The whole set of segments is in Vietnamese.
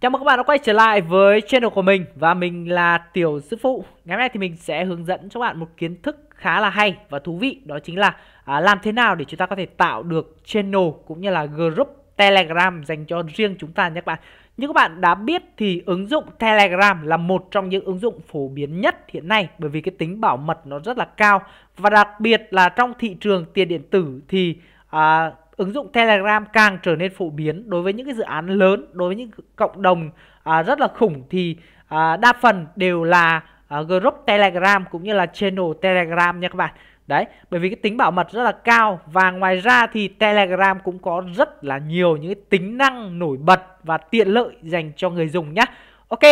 Chào mừng các bạn đã quay trở lại với channel của mình và mình là Tiểu Sư Phụ. Ngày hôm nay thì mình sẽ hướng dẫn cho bạn một kiến thức khá là hay và thú vị đó chính là à, làm thế nào để chúng ta có thể tạo được channel cũng như là group Telegram dành cho riêng chúng ta nhé các bạn. Như các bạn đã biết thì ứng dụng Telegram là một trong những ứng dụng phổ biến nhất hiện nay bởi vì cái tính bảo mật nó rất là cao và đặc biệt là trong thị trường tiền điện tử thì à, ứng dụng Telegram càng trở nên phổ biến đối với những cái dự án lớn, đối với những cộng đồng à, rất là khủng thì à, đa phần đều là à, group Telegram cũng như là channel Telegram nha các bạn. Đấy, bởi vì cái tính bảo mật rất là cao và ngoài ra thì Telegram cũng có rất là nhiều những cái tính năng nổi bật và tiện lợi dành cho người dùng nhé. Ok,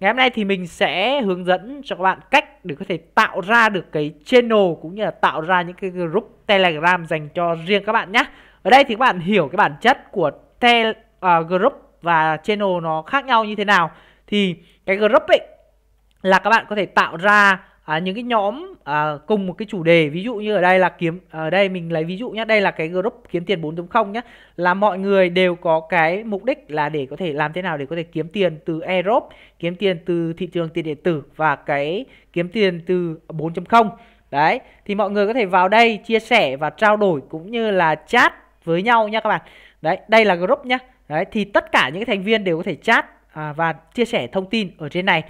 ngày hôm nay thì mình sẽ hướng dẫn cho các bạn cách để có thể tạo ra được cái channel cũng như là tạo ra những cái group Telegram dành cho riêng các bạn nhé ở đây thì các bạn hiểu cái bản chất của tel uh, group và channel nó khác nhau như thế nào thì cái group ấy là các bạn có thể tạo ra à, những cái nhóm à, cùng một cái chủ đề ví dụ như ở đây là kiếm ở đây mình lấy ví dụ nhé đây là cái group kiếm tiền 4.0 nhé là mọi người đều có cái mục đích là để có thể làm thế nào để có thể kiếm tiền từ Europe kiếm tiền từ thị trường tiền điện tử và cái kiếm tiền từ 4.0 đấy thì mọi người có thể vào đây chia sẻ và trao đổi cũng như là chat với nhau nha các bạn đấy đây là group nhá đấy thì tất cả những thành viên đều có thể chat à, và chia sẻ thông tin ở trên này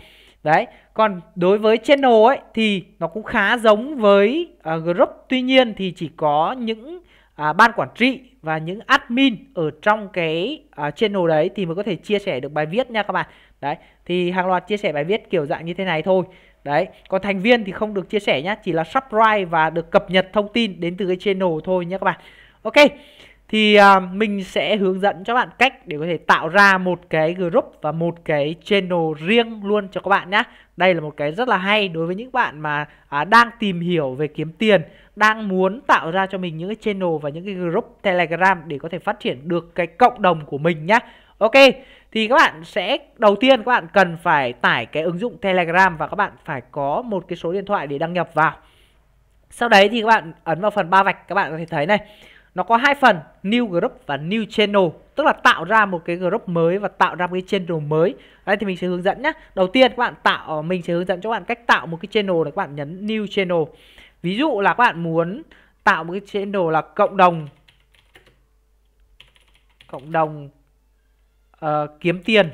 đấy còn đối với channel ấy thì nó cũng khá giống với à, group tuy nhiên thì chỉ có những à, ban quản trị và những admin ở trong cái à, channel đấy thì mới có thể chia sẻ được bài viết nha các bạn đấy thì hàng loạt chia sẻ bài viết kiểu dạng như thế này thôi đấy còn thành viên thì không được chia sẻ nhá chỉ là subscribe và được cập nhật thông tin đến từ cái channel thôi nhé các bạn ok thì à, mình sẽ hướng dẫn cho bạn cách để có thể tạo ra một cái group và một cái channel riêng luôn cho các bạn nhé đây là một cái rất là hay đối với những bạn mà à, đang tìm hiểu về kiếm tiền đang muốn tạo ra cho mình những cái channel và những cái group telegram để có thể phát triển được cái cộng đồng của mình nhé ok thì các bạn sẽ đầu tiên các bạn cần phải tải cái ứng dụng telegram và các bạn phải có một cái số điện thoại để đăng nhập vào sau đấy thì các bạn ấn vào phần ba vạch các bạn có thể thấy này nó có hai phần new group và new channel tức là tạo ra một cái group mới và tạo ra một cái channel mới đây thì mình sẽ hướng dẫn nhé đầu tiên các bạn tạo mình sẽ hướng dẫn cho các bạn cách tạo một cái channel là các bạn nhấn new channel ví dụ là các bạn muốn tạo một cái channel là cộng đồng cộng đồng uh, kiếm tiền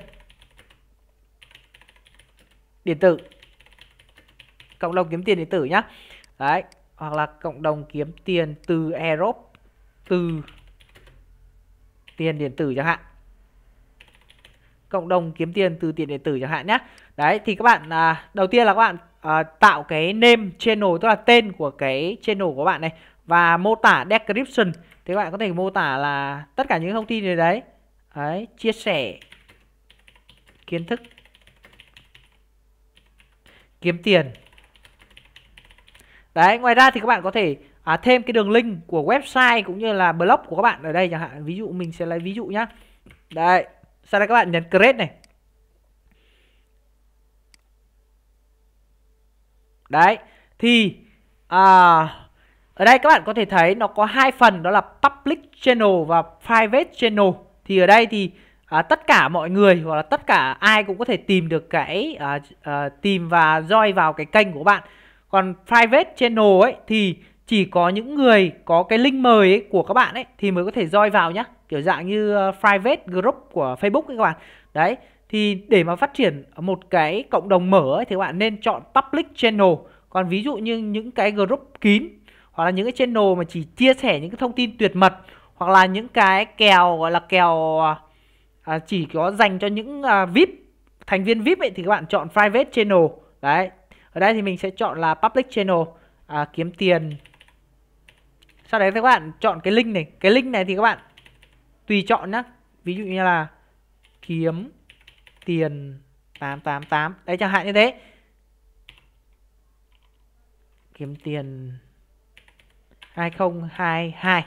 điện tử cộng đồng kiếm tiền điện tử nhá đấy hoặc là cộng đồng kiếm tiền từ Europe từ tiền điện tử chẳng hạn cộng đồng kiếm tiền từ tiền điện tử chẳng hạn nhé đấy thì các bạn à, đầu tiên là các bạn à, tạo cái name channel tức là tên của cái channel của bạn này và mô tả description thì các bạn có thể mô tả là tất cả những thông tin này đấy đấy chia sẻ kiến thức kiếm tiền đấy ngoài ra thì các bạn có thể à, thêm cái đường link của website cũng như là blog của các bạn ở đây chẳng hạn ví dụ mình sẽ lấy ví dụ nhá đây sau đây các bạn nhấn create này đấy thì à, ở đây các bạn có thể thấy nó có hai phần đó là public channel và private channel thì ở đây thì à, tất cả mọi người hoặc là tất cả ai cũng có thể tìm được cái à, à, tìm và join vào cái kênh của bạn còn private channel ấy thì chỉ có những người có cái link mời ấy của các bạn ấy thì mới có thể join vào nhá kiểu dạng như ờ, private group của Facebook ấy các bạn đấy thì để mà phát triển một cái cộng đồng mở ấy, thì các bạn nên chọn public channel còn ví dụ như những cái group kín hoặc là những cái channel mà chỉ chia sẻ những cái thông tin tuyệt mật hoặc là những cái kèo gọi là kèo ờ, à, chỉ có dành cho những à, VIP thành viên VIP ấy thì các bạn chọn private channel đấy ở đây thì mình sẽ chọn là public channel à, kiếm tiền sau đấy các bạn chọn cái link này cái link này thì các bạn tùy chọn nhá ví dụ như là kiếm tiền 888 đấy chẳng hạn như thế kiếm tiền 2022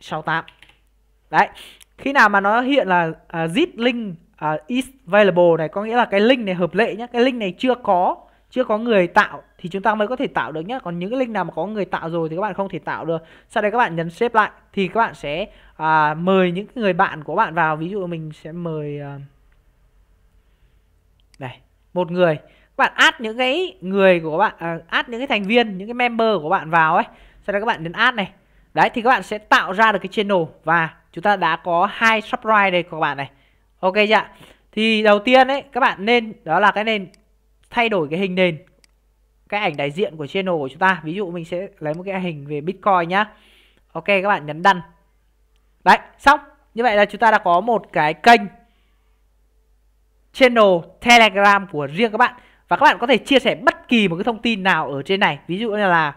68 đấy khi nào mà nó hiện là uh, zip link uh, is available này có nghĩa là cái link này hợp lệ nhé cái link này chưa có chưa có người tạo thì chúng ta mới có thể tạo được nhé còn những cái link nào mà có người tạo rồi thì các bạn không thể tạo được sau đây các bạn nhấn xếp lại thì các bạn sẽ à, mời những người bạn của bạn vào ví dụ mình sẽ mời à, này một người các bạn add những cái người của bạn à, add những cái thành viên những cái member của bạn vào ấy sau đó các bạn nhấn add này đấy thì các bạn sẽ tạo ra được cái channel và chúng ta đã có hai subscribe đây các bạn này ok chưa dạ. thì đầu tiên ấy các bạn nên đó là cái nền thay đổi cái hình nền cái ảnh đại diện của channel của chúng ta ví dụ mình sẽ lấy một cái hình về bitcoin nhá ok các bạn nhấn đăng đấy xong như vậy là chúng ta đã có một cái kênh channel telegram của riêng các bạn và các bạn có thể chia sẻ bất kỳ một cái thông tin nào ở trên này ví dụ như là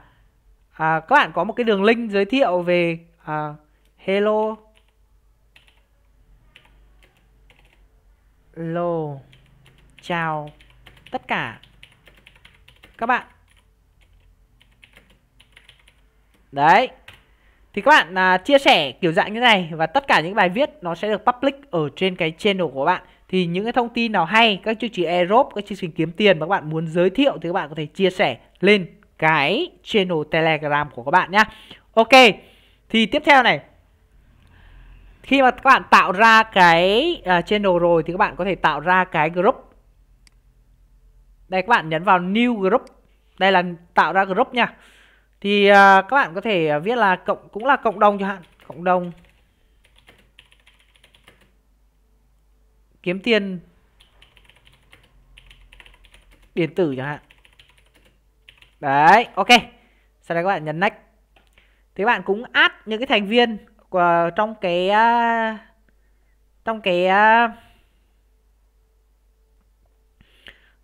à, các bạn có một cái đường link giới thiệu về à, hello hello chào tất cả các bạn đấy thì các bạn à, chia sẻ kiểu dạng như này và tất cả những bài viết nó sẽ được public ở trên cái channel của bạn thì những cái thông tin nào hay các chương trình Aerobe các chương trình kiếm tiền mà các bạn muốn giới thiệu thì các bạn có thể chia sẻ lên cái channel Telegram của các bạn nhé Ok. Thì tiếp theo này. Khi mà các bạn tạo ra cái uh, channel rồi thì các bạn có thể tạo ra cái group đây các bạn nhấn vào new group đây là tạo ra group nha thì à, các bạn có thể viết là cộng cũng là cộng đồng chẳng hạn cộng đồng kiếm tiền điện tử chẳng hạn đấy ok sau đó các bạn nhấn next thì các bạn cũng add những cái thành viên của trong cái à, trong cái à,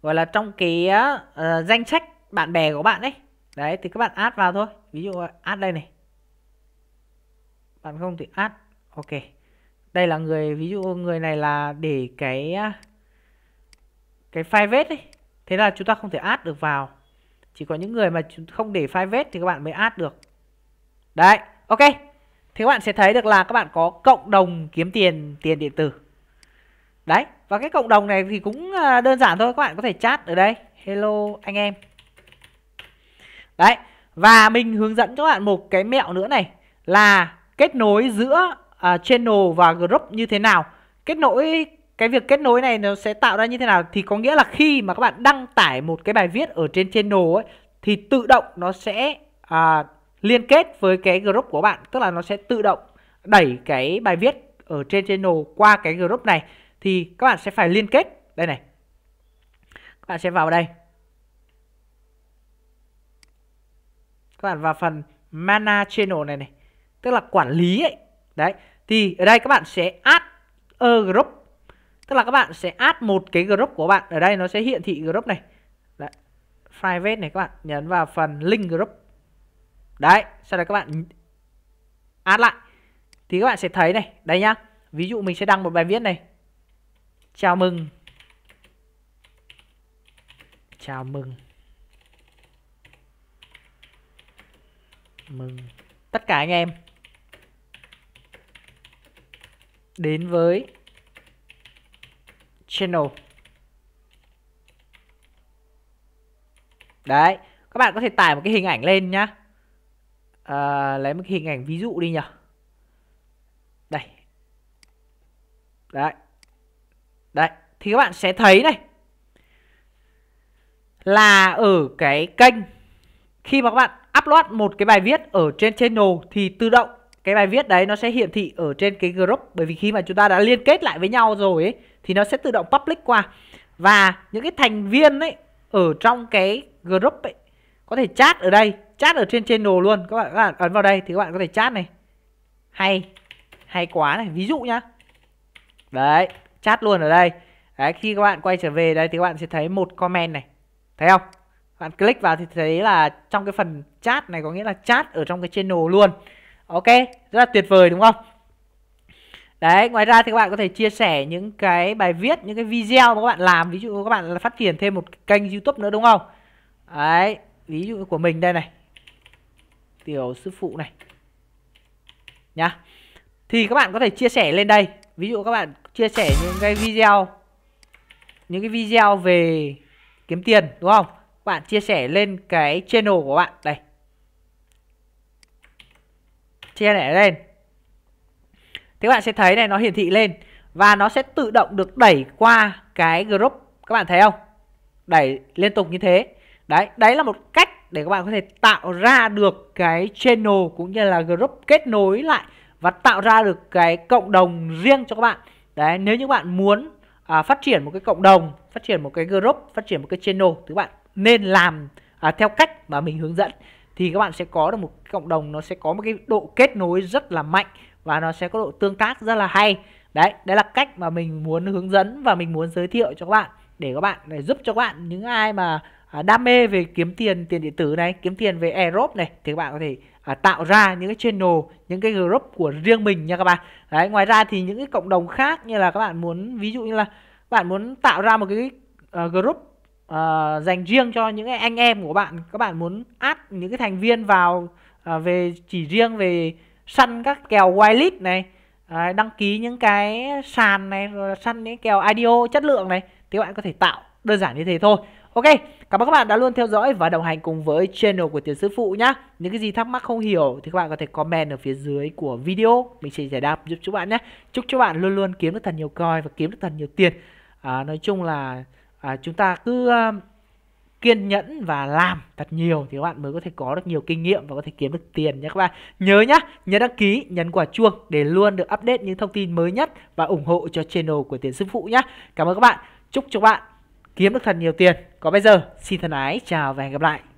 gọi là trong cái uh, danh sách bạn bè của bạn ấy đấy thì các bạn add vào thôi ví dụ add đây này bạn không thì add ok đây là người ví dụ người này là để cái cái file vết ấy thế là chúng ta không thể add được vào chỉ có những người mà không để file vết thì các bạn mới add được đấy ok thì các bạn sẽ thấy được là các bạn có cộng đồng kiếm tiền tiền điện tử đấy và cái cộng đồng này thì cũng à, đơn giản thôi các bạn có thể chat ở đây hello anh em đấy và mình hướng dẫn cho các bạn một cái mẹo nữa này là kết nối giữa uh, channel và group như thế nào kết nối cái việc kết nối này nó sẽ tạo ra như thế nào thì có nghĩa là khi mà các bạn đăng tải một cái bài viết ở trên channel ấy thì tự động nó sẽ uh, liên kết với cái group của bạn tức là nó sẽ tự động đẩy cái bài viết ở trên channel qua cái group này thì các bạn sẽ phải liên kết đây này các bạn sẽ vào đây các bạn vào phần mana channel này này tức là quản lý ấy đấy thì ở đây các bạn sẽ add a group tức là các bạn sẽ add một cái group của bạn ở đây nó sẽ hiện thị group này đấy. private này các bạn nhấn vào phần link group đấy sau đó các bạn add lại thì các bạn sẽ thấy này đây nhá ví dụ mình sẽ đăng một bài viết này chào mừng chào mừng mừng tất cả anh em đến với channel đấy các bạn có thể tải một cái hình ảnh lên nhá à, lấy một cái hình ảnh ví dụ đi nhỉ đây đấy Đấy, thì các bạn sẽ thấy này là ở cái kênh khi mà các bạn upload một cái bài viết ở trên channel thì tự động cái bài viết đấy nó sẽ hiển thị ở trên cái group bởi vì khi mà chúng ta đã liên kết lại với nhau rồi ấy thì nó sẽ tự động public qua và những cái thành viên ấy ở trong cái group ấy có thể chat ở đây chat ở trên channel luôn các bạn, các bạn ấn vào đây thì các bạn có thể chat này hay hay quá này ví dụ nhá đấy chat luôn ở đây đấy khi các bạn quay trở về đây thì các bạn sẽ thấy một comment này thấy không bạn click vào thì thấy là trong cái phần chat này có nghĩa là chat ở trong cái channel luôn ok rất là tuyệt vời đúng không đấy ngoài ra thì các bạn có thể chia sẻ những cái bài viết những cái video mà các bạn làm ví dụ các bạn phát triển thêm một kênh youtube nữa đúng không đấy ví dụ của mình đây này tiểu sư phụ này nhá thì các bạn có thể chia sẻ lên đây ví dụ các bạn chia sẻ những cái video những cái video về kiếm tiền đúng không bạn chia sẻ lên cái channel của bạn đây chia sẻ lên thế bạn sẽ thấy này nó hiển thị lên và nó sẽ tự động được đẩy qua cái group các bạn thấy không đẩy liên tục như thế đấy đấy là một cách để các bạn có thể tạo ra được cái channel cũng như là group kết nối lại và tạo ra được cái cộng đồng riêng cho các bạn đấy nếu như bạn muốn à, phát triển một cái cộng đồng phát triển một cái group phát triển một cái channel thì bạn nên làm à, theo cách mà mình hướng dẫn thì các bạn sẽ có được một cộng đồng nó sẽ có một cái độ kết nối rất là mạnh và nó sẽ có độ tương tác rất là hay đấy đấy là cách mà mình muốn hướng dẫn và mình muốn giới thiệu cho các bạn để các bạn để giúp cho các bạn những ai mà à, đam mê về kiếm tiền tiền điện tử này kiếm tiền về airdrop này thì các bạn có thể à, tạo ra những cái channel những cái group của riêng mình nha các bạn đấy ngoài ra thì những cái cộng đồng khác như là các bạn muốn ví dụ như là bạn muốn tạo ra một cái uh, group uh, dành riêng cho những cái anh em của bạn các bạn muốn add những cái thành viên vào uh, về chỉ riêng về săn các kèo whitelist này uh, đăng ký những cái sàn này rồi săn những kèo IDO chất lượng này thì các bạn có thể tạo đơn giản như thế thôi Ok, cảm ơn các bạn đã luôn theo dõi và đồng hành cùng với channel của Tiến Sư Phụ nhá. Những cái gì thắc mắc không hiểu thì các bạn có thể comment ở phía dưới của video. Mình sẽ giải đáp giúp các bạn nhé. Chúc các bạn luôn luôn kiếm được thật nhiều coi và kiếm được thật nhiều tiền. À, nói chung là à, chúng ta cứ uh, kiên nhẫn và làm thật nhiều thì các bạn mới có thể có được nhiều kinh nghiệm và có thể kiếm được tiền nhé các bạn. Nhớ nhá, nhấn đăng ký, nhấn quả chuông để luôn được update những thông tin mới nhất và ủng hộ cho channel của Tiến Sư Phụ nhé. Cảm ơn các bạn. Chúc cho các bạn kiếm được thật nhiều tiền. Còn bây giờ, xin thân ái, chào và hẹn gặp lại.